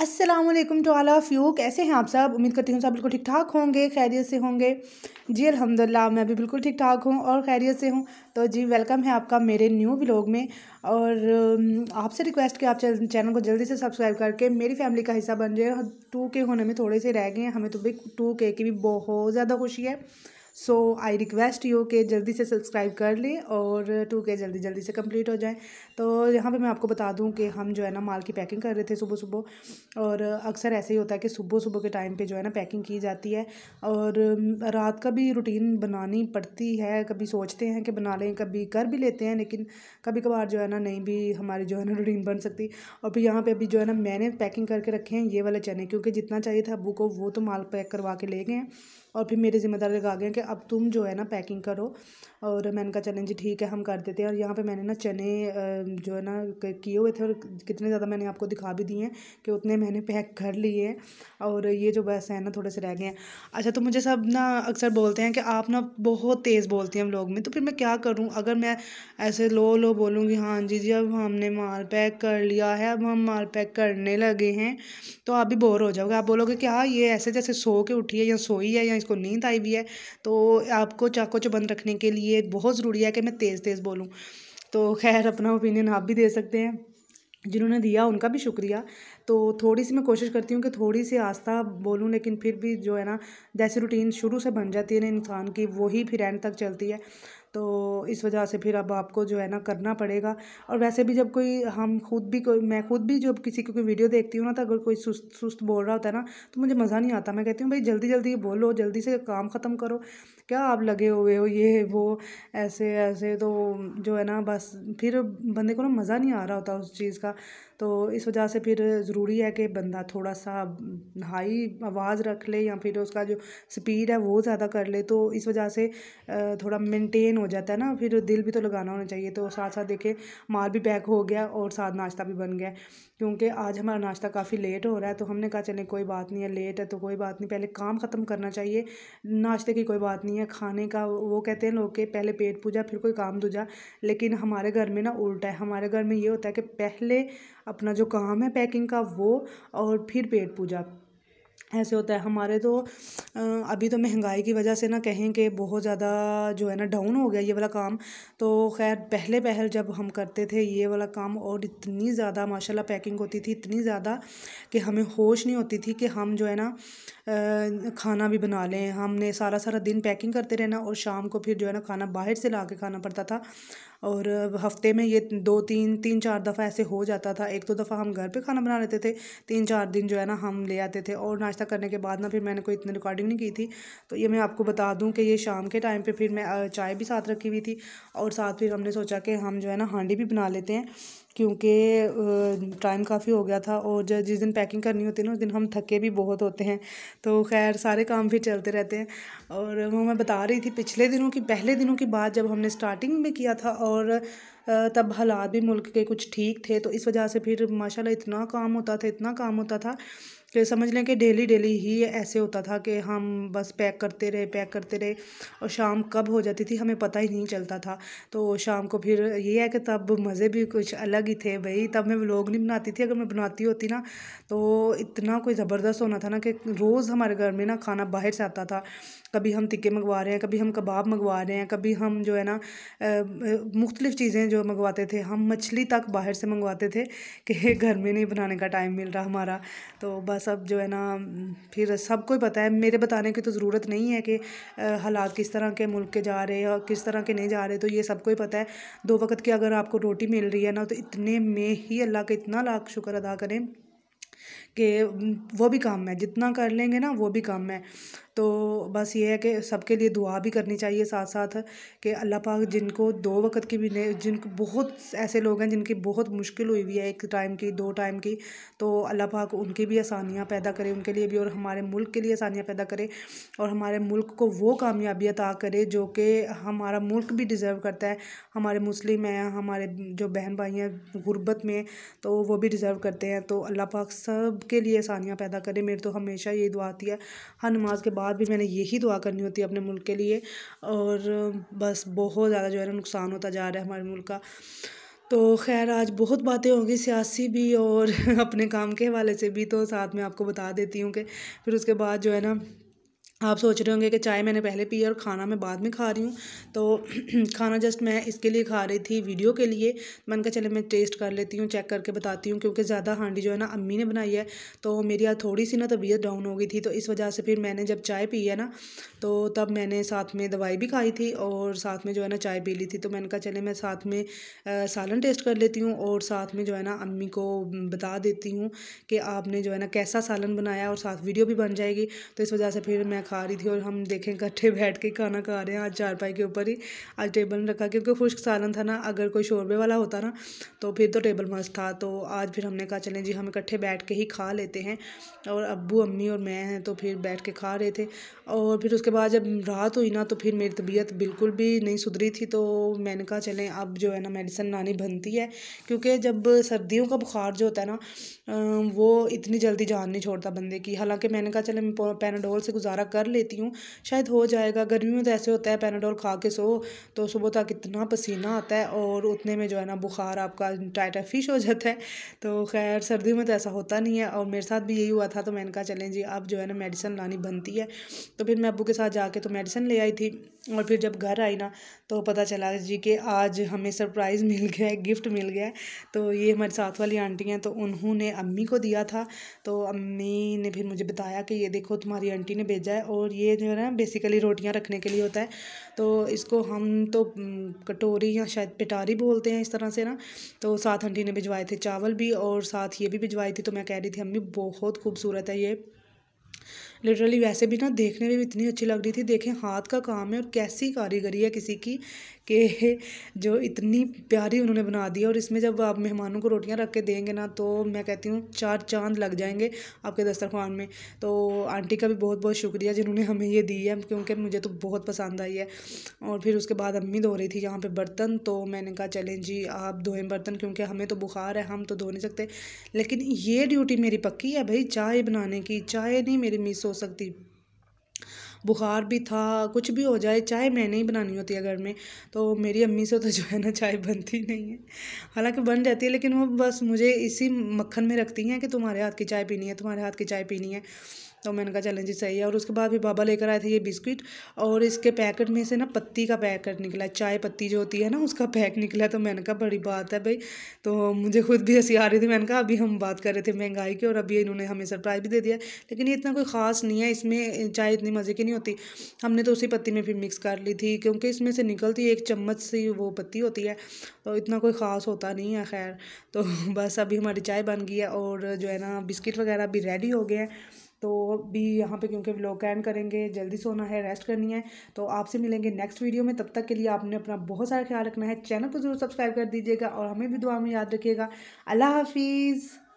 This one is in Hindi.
Aslam to all of you कैसे हैं आप सब उम्मीद करती हूँ सब बिल्कुल ठीक ठाक होंगे खैरियत से होंगे जी अल्हम्दुलिल्लाह मैं भी बिल्कुल ठीक ठाक हूँ और खैरियत से हूँ तो जी वेलकम है आपका मेरे न्यू व्लॉग में और आपसे रिक्वेस्ट कि आप चैनल को जल्दी से सब्सक्राइब करके मेरी फैमिली का हिस्सा बन जाए टू के होने में थोड़े से रह गए हैं हमें तो भी टू के की भी बहुत ज़्यादा खुशी है सो आई रिक्वेस्ट यू कि जल्दी से सब्सक्राइब कर लें और टू के जल्दी जल्दी से कंप्लीट हो जाए तो यहाँ पे मैं आपको बता दूँ कि हम जो है ना माल की पैकिंग कर रहे थे सुबह सुबह और अक्सर ऐसे ही होता है कि सुबह सुबह के टाइम पे जो है ना पैकिंग की जाती है और रात का भी रूटीन बनानी पड़ती है कभी सोचते हैं कि बना लें कभी कर भी लेते हैं लेकिन कभी कभार जो है ना नहीं भी हमारी जो है ना रूटीन बन सकती और फिर यहाँ पर अभी जो है ना मैंने पैकिंग करके रखे हैं ये वाले चने क्योंकि जितना चाहिए था अबू को वो तो माल पैक करवा के ले गए हैं और फिर मेरे ज़िम्मेदार लगा गए कि अब तुम जो है ना पैकिंग करो और मैंने कहा चलें जी ठीक है हम कर देते हैं और यहाँ पे मैंने ना चने जो है ना किए हुए थे और कितने ज़्यादा मैंने आपको दिखा भी दिए हैं कि उतने मैंने पैक कर लिए हैं और ये जो बस है ना थोड़े से रह गए हैं अच्छा तो मुझे सब ना अक्सर बोलते हैं कि आप ना बहुत तेज़ बोलते हैं लोग में तो फिर मैं क्या करूँ अगर मैं ऐसे लो लो बोलूँगी हाँ जी जी अब हमने माल पैक कर लिया है अब हम माल पैक करने लगे हैं तो आप भी बोर हो जाओगे आप बोलोगे कि हाँ ये ऐसे जैसे सो के उठी है या सोई है या इसको नींद आई हुई है तो आपको चाकू चबंद रखने के लिए बहुत ज़रूरी है कि मैं तेज़ तेज़ बोलूँ तो खैर अपना ओपिनियन आप भी दे सकते हैं जिन्होंने दिया उनका भी शुक्रिया तो थोड़ी सी मैं कोशिश करती हूँ कि थोड़ी सी आस्था बोलूँ लेकिन फिर भी जो है ना जैसी रूटीन शुरू से बन जाती है ना इंसान की वही फिर एंड तक चलती है तो इस वजह से फिर अब आपको जो है ना करना पड़ेगा और वैसे भी जब कोई हम खुद भी कोई मैं खुद भी जब किसी की कोई वीडियो देखती हूँ ना तो अगर कोई सुस्त सुस्त बोल रहा होता है ना तो मुझे मज़ा नहीं आता मैं कहती हूँ भाई जल्दी जल्दी बोलो जल्दी से काम ख़त्म करो क्या आप लगे हुए हो ये वो ऐसे ऐसे तो जो है ना बस फिर बंदे को ना मज़ा नहीं आ रहा होता उस चीज़ का तो इस वजह से फिर ज़रूरी है कि बंदा थोड़ा सा हम्म, हाई आवाज़ रख ले या फिर उसका जो स्पीड है वो ज़्यादा कर ले तो इस वजह से थोड़ा मेंटेन हो जाता है ना फिर दिल भी तो लगाना होना चाहिए तो साथ साथ देखे माल भी पैक हो गया और साथ नाश्ता भी बन गया क्योंकि आज हमारा नाश्ता काफ़ी लेट हो रहा है तो हमने कहा चले कोई बात नहीं है लेट है तो कोई बात नहीं पहले काम ख़त्म करना चाहिए नाश्ते की कोई बात नहीं है खाने का वो कहते हैं लोग के पहले पेट पूजा फिर कोई काम दूजा लेकिन हमारे घर में ना उल्टा है हमारे घर में ये होता है कि पहले अपना जो काम है पैकिंग का वो और फिर पेट पूजा ऐसे होता है हमारे तो अभी तो महंगाई की वजह से ना कहें कि बहुत ज़्यादा जो है ना डाउन हो गया ये वाला काम तो खैर पहले पहल जब हम करते थे ये वाला काम और इतनी ज़्यादा माशाल्लाह पैकिंग होती थी इतनी ज़्यादा कि हमें होश नहीं होती थी कि हम जो है ना खाना भी बना लें हमने सारा सारा दिन पैकिंग करते रहना और शाम को फिर जो है ना खाना बाहर से ला के खाना पड़ता था और हफ्ते में ये दो तीन तीन चार दफ़ा ऐसे हो जाता था एक दो तो दफ़ा हम घर पे खाना बना लेते थे तीन चार दिन जो है ना हम ले आते थे और नाश्ता करने के बाद ना फिर मैंने कोई इतनी रिकॉर्डिंग नहीं की थी तो ये मैं आपको बता दूं कि ये शाम के टाइम पे फिर मैं चाय भी साथ रखी हुई थी और साथ फिर हमने सोचा कि हम जो है ना हांडी भी बना लेते हैं क्योंकि टाइम काफ़ी हो गया था और जब जिस दिन पैकिंग करनी होती है ना उस दिन हम थके भी बहुत होते हैं तो खैर सारे काम फिर चलते रहते हैं और वो मैं बता रही थी पिछले दिनों की पहले दिनों की बात जब हमने स्टार्टिंग में किया था और तब हालात भी मुल्क के कुछ ठीक थे तो इस वजह से फिर माशाल्लाह इतना काम होता था इतना काम होता था कि समझ लें कि डेली डेली ही ऐसे होता था कि हम बस पैक करते रहे पैक करते रहे और शाम कब हो जाती थी हमें पता ही नहीं चलता था तो शाम को फिर ये है कि तब मज़े भी कुछ अलग ही थे भाई तब मैं व्लॉग नहीं बनाती थी अगर मैं बनाती होती ना तो इतना कोई ज़बरदस्त होना था ना कि रोज़ हमारे घर में ना खाना बाहर से आता था कभी हम तिक्के मंगवा रहे हैं कभी हम कबाब मंगवा रहे हैं कभी हम जो है ना मुख्तलिफ़ चीज़ें जो जो मंगवाते थे हम मछली तक बाहर से मंगवाते थे कि घर में नहीं बनाने का टाइम मिल रहा हमारा तो बस अब जो है ना फिर सबको ही पता है मेरे बताने की तो ज़रूरत नहीं है कि हालात किस तरह के मुल्क के जा रहे हैं और किस तरह के नहीं जा रहे तो ये सबको ही पता है दो वक्त की अगर आपको रोटी मिल रही है ना तो इतने में ही अल्लाह का इतना लाख शुक्र अदा करें कि वो भी काम है जितना कर लेंगे ना वो भी काम है तो बस ये है कि सबके लिए दुआ भी करनी चाहिए साथ साथ कि अल्लाह पाक जिनको दो वक्त की भी नहीं जिन बहुत ऐसे लोग हैं जिनकी बहुत मुश्किल हुई हुई है एक टाइम की दो टाइम की तो अल्लाह पाक उनकी भी आसानियाँ पैदा करे उनके लिए भी और हमारे मुल्क के लिए आसानियाँ पैदा करे और हमारे मुल्क को वो कामयाबी अदा करे जो कि हमारा मुल्क भी डिज़र्व करता है हमारे मुस्लिम हैं हमारे जो बहन भाई हैं गुर्बत में तो वो भी डिज़र्व करते हैं तो अल्लाह पाक सब के लिए आसानियाँ पैदा करें मेरी तो हमेशा यही दुआ आती है हर नमाज के बाद भी मैंने यही दुआ करनी होती है अपने मुल्क के लिए और बस बहुत ज़्यादा जो है ना नुकसान होता जा रहा है हमारे मुल्क का तो खैर आज बहुत बातें होंगी सियासी भी और अपने काम के हवाले से भी तो साथ में आपको बता देती हूँ कि फिर उसके बाद जो है ना आप सोच रहे होंगे कि चाय मैंने पहले पी है और खाना मैं बाद में खा रही हूँ तो खाना जस्ट मैं इसके लिए खा रही थी वीडियो के लिए मैंने कहा चले मैं टेस्ट कर लेती हूँ चेक करके बताती हूँ क्योंकि ज़्यादा हांडी जो है ना अम्मी ने बनाई है तो मेरी यहाँ थोड़ी सी ना तबीयत डाउन हो गई थी तो इस वजह से फिर मैंने जब चाय पी है ना तो तब मैंने साथ में दवाई भी खाई थी और साथ में जो है ना चाय पी ली थी तो मैंने कहा चले मैं साथ में सालन टेस्ट कर लेती हूँ और साथ में जो है ना अम्मी को बता देती हूँ कि आपने जो है ना कैसा सालन बनाया और साथ वीडियो भी बन जाएगी तो इस वजह से फिर मैं खा रही थी और हम देखें इकट्ठे बैठ के खाना खा रहे हैं आज चारपाई के ऊपर ही आज टेबल रखा क्योंकि खुश्क सालन था ना अगर कोई शोरबे वाला होता ना तो फिर तो टेबल मस्त था तो आज फिर हमने कहा चलें जी हम इकट्ठे बैठ के ही खा लेते हैं और अबू अम्मी और मैं हैं तो फिर बैठ के खा रहे थे और फिर उसके बाद जब रात हुई ना तो फिर मेरी तबीयत बिल्कुल भी नहीं सुधरी थी तो मैंने कहा चलें अब जो है ना मेडिसन लानी बनती है क्योंकि जब सर्दियों का बुखार जो होता है ना वो इतनी जल्दी जान नहीं छोड़ता बंदे की हालांकि मैंने कहा चले पैनाडोल से गुजारा कर कर लेती हूँ शायद हो जाएगा गर्मी में तो ऐसे होता है पेनाडोल खा के सो तो सुबह तक इतना पसीना आता है और उतने में जो है ना बुखार आपका टाइटा फिश हो जाता है तो खैर सर्दी में तो ऐसा होता नहीं है और मेरे साथ भी यही हुआ था तो मैंने कहा चलें जी अब जो है ना मेडिसिन लानी बनती है तो फिर मैं अबू के साथ जाके तो मेडिसिन ले आई थी और फिर जब घर आई ना तो पता चला जी कि आज हमें सरप्राइज़ मिल गया है गिफ्ट मिल गया है तो ये हमारे साथ वाली आंटी हैं तो उन्होंने अम्मी को दिया था तो अम्मी ने फिर मुझे बताया कि ये देखो तुम्हारी आंटी ने भेजा है और ये जो है ना बेसिकली रोटियां रखने के लिए होता है तो इसको हम तो कटोरी या शायद पिटारी बोलते हैं इस तरह से ना तो साथ आंटी ने भिजवाए थे चावल भी और साथ ये भी भिजवाई थी तो मैं कह रही थी अम्मी बहुत खूबसूरत है ये लिटरली वैसे भी ना देखने में भी इतनी अच्छी लग रही थी देखें हाथ का काम है और कैसी कारीगरी है किसी की के जो इतनी प्यारी उन्होंने बना दी है और इसमें जब आप मेहमानों को रोटियां रख के देंगे ना तो मैं कहती हूँ चार चांद लग जाएंगे आपके दस्तरखान में तो आंटी का भी बहुत बहुत शुक्रिया जिन्होंने हमें ये दी है क्योंकि मुझे तो बहुत पसंद आई है और फिर उसके बाद अम्मी धो रही थी यहाँ पर बर्तन तो मैंने कहा चलें जी आप धोएं बर्तन क्योंकि हमें तो बुखार है हम तो धो नहीं सकते लेकिन ये ड्यूटी मेरी पक्की है भाई चाय बनाने की चाय नहीं मेरी मिस हो सकती बुखार भी था कुछ भी हो जाए चाय मैंने ही बनानी होती है घर में तो मेरी अम्मी से तो जो है ना चाय बनती नहीं है हालांकि बन जाती है लेकिन वो बस मुझे इसी मक्खन में रखती हैं कि तुम्हारे हाथ की चाय पीनी है तुम्हारे हाथ की चाय पीनी है तो मैंने कहा चलें जी सही है और उसके बाद भी बाबा लेकर आए थे ये बिस्किट और इसके पैकेट में से ना पत्ती का पैकेट निकला चाय पत्ती जो होती है ना उसका पैक निकला तो मैंने कहा बड़ी बात है भाई तो मुझे खुद भी हंसी आ रही थी मैंने कहा अभी हम बात कर रहे थे महंगाई की और अभी इन्होंने हमें सरप्राइज़ भी दे दिया लेकिन ये इतना कोई ख़ास नहीं है इसमें चाय इतनी मज़े की नहीं होती हमने तो उसी पत्ती में फिर मिक्स कर ली थी क्योंकि इसमें से निकलती एक चम्मच सी वो पत्ती होती है तो इतना कोई ख़ास होता नहीं है खैर तो बस अभी हमारी चाय बन गई है और जो है ना बिस्किट वगैरह भी रेडी हो गए हैं तो भी यहाँ पे क्योंकि व्लॉग एंड करेंगे जल्दी सोना है रेस्ट करनी है तो आपसे मिलेंगे नेक्स्ट वीडियो में तब तक के लिए आपने अपना बहुत सारा ख्याल रखना है चैनल को ज़रूर सब्सक्राइब कर दीजिएगा और हमें भी दुआ में याद रखिएगा अल्लाह हाफिज़